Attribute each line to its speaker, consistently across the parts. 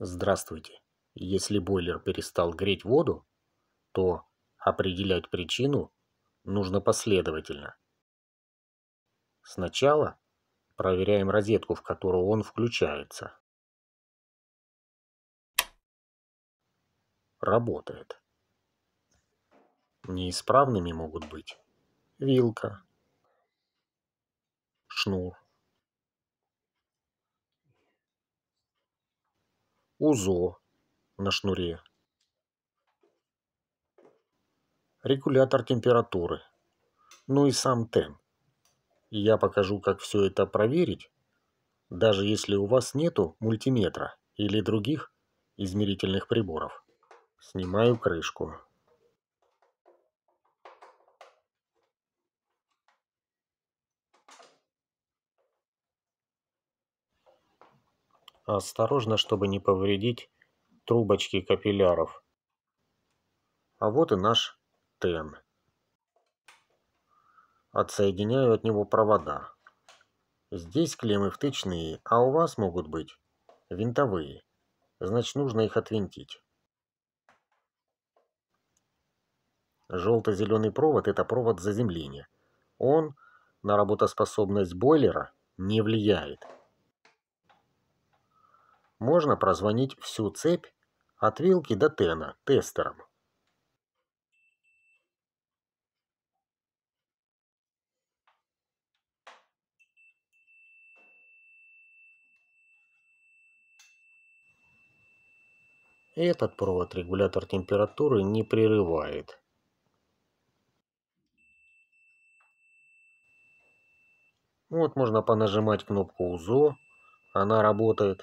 Speaker 1: Здравствуйте. Если бойлер перестал греть воду, то определять причину нужно последовательно. Сначала проверяем розетку, в которую он включается. Работает. Неисправными могут быть вилка, шнур, УЗО на шнуре. Регулятор температуры. Ну и сам ТЭН. я покажу, как все это проверить, даже если у вас нету мультиметра или других измерительных приборов. Снимаю крышку. осторожно, чтобы не повредить трубочки капилляров. А вот и наш ТЭН. Отсоединяю от него провода. Здесь клеммы втычные, а у вас могут быть винтовые. Значит, нужно их отвинтить. Желто-зеленый провод – это провод заземления. Он на работоспособность бойлера не влияет можно прозвонить всю цепь от вилки до тена тестером. Этот провод регулятор температуры не прерывает. Вот можно понажимать кнопку УЗО, она работает.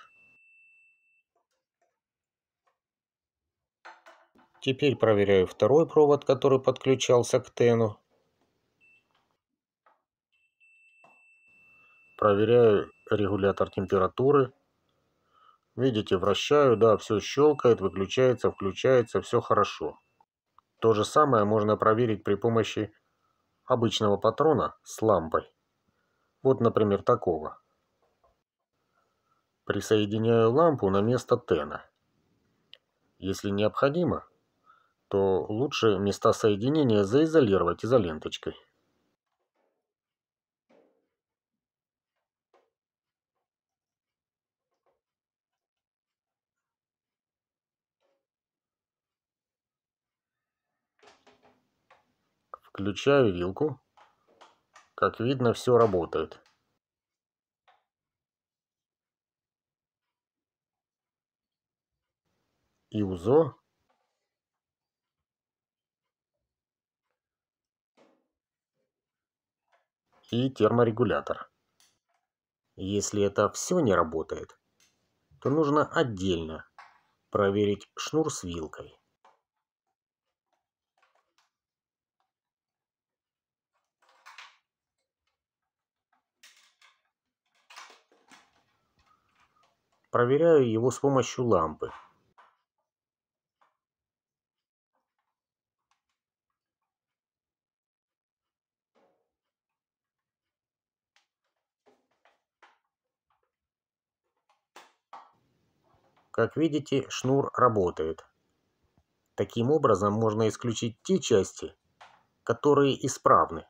Speaker 1: Теперь проверяю второй провод, который подключался к тену. Проверяю регулятор температуры. Видите, вращаю, да, все щелкает, выключается, включается, все хорошо. То же самое можно проверить при помощи обычного патрона с лампой. Вот, например, такого. Присоединяю лампу на место тена. Если необходимо, то лучше места соединения заизолировать изоленточкой. Включаю вилку. Как видно, все работает. И УЗО и терморегулятор. Если это все не работает, то нужно отдельно проверить шнур с вилкой. Проверяю его с помощью лампы. Как видите, шнур работает. Таким образом можно исключить те части, которые исправны.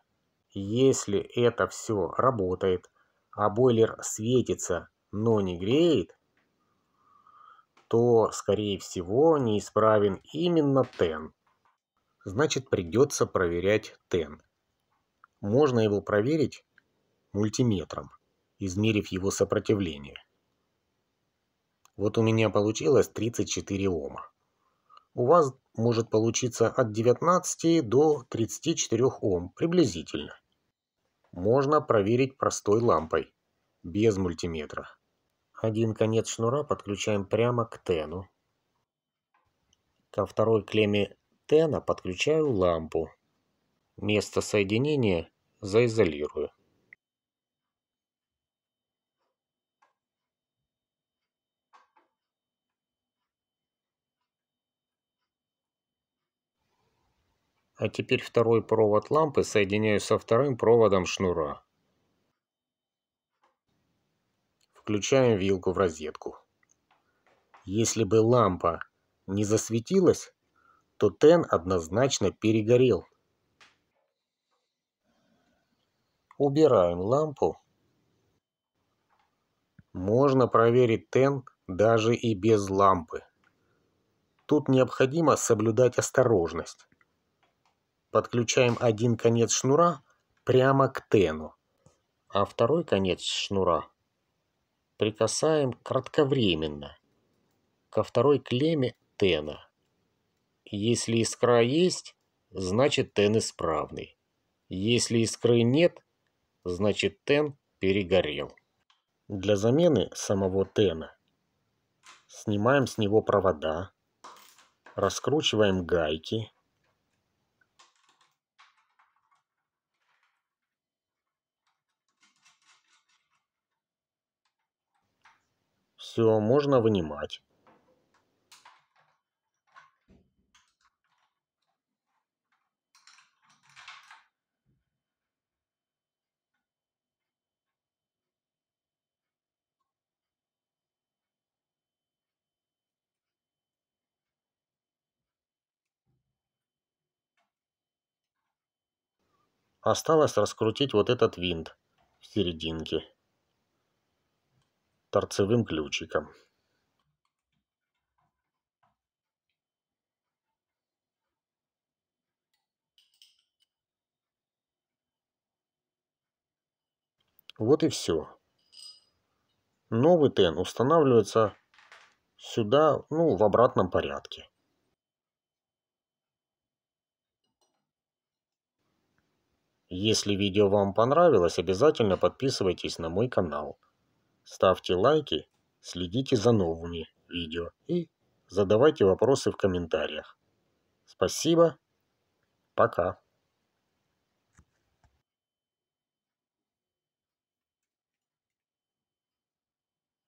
Speaker 1: Если это все работает, а бойлер светится, но не греет, то, скорее всего, неисправен именно ТЭН. Значит, придется проверять ТЭН. Можно его проверить мультиметром, измерив его сопротивление. Вот у меня получилось 34 Ома. У вас может получиться от 19 до 34 Ом приблизительно. Можно проверить простой лампой, без мультиметра. Один конец шнура подключаем прямо к тену. Ко второй клемме тена подключаю лампу. Место соединения заизолирую. А теперь второй провод лампы соединяю со вторым проводом шнура. Включаем вилку в розетку. Если бы лампа не засветилась, то тен однозначно перегорел. Убираем лампу. Можно проверить тен даже и без лампы. Тут необходимо соблюдать осторожность подключаем один конец шнура прямо к тену, а второй конец шнура прикасаем кратковременно ко второй клемме тена. Если искра есть, значит тен исправный. Если искры нет, значит тен перегорел. Для замены самого тена снимаем с него провода, раскручиваем гайки, Все, можно вынимать. Осталось раскрутить вот этот винт в серединке торцевым ключиком. Вот и все. Новый тэн устанавливается сюда, ну, в обратном порядке. Если видео вам понравилось, обязательно подписывайтесь на мой канал ставьте лайки, следите за новыми видео и задавайте вопросы в комментариях. Спасибо. Пока.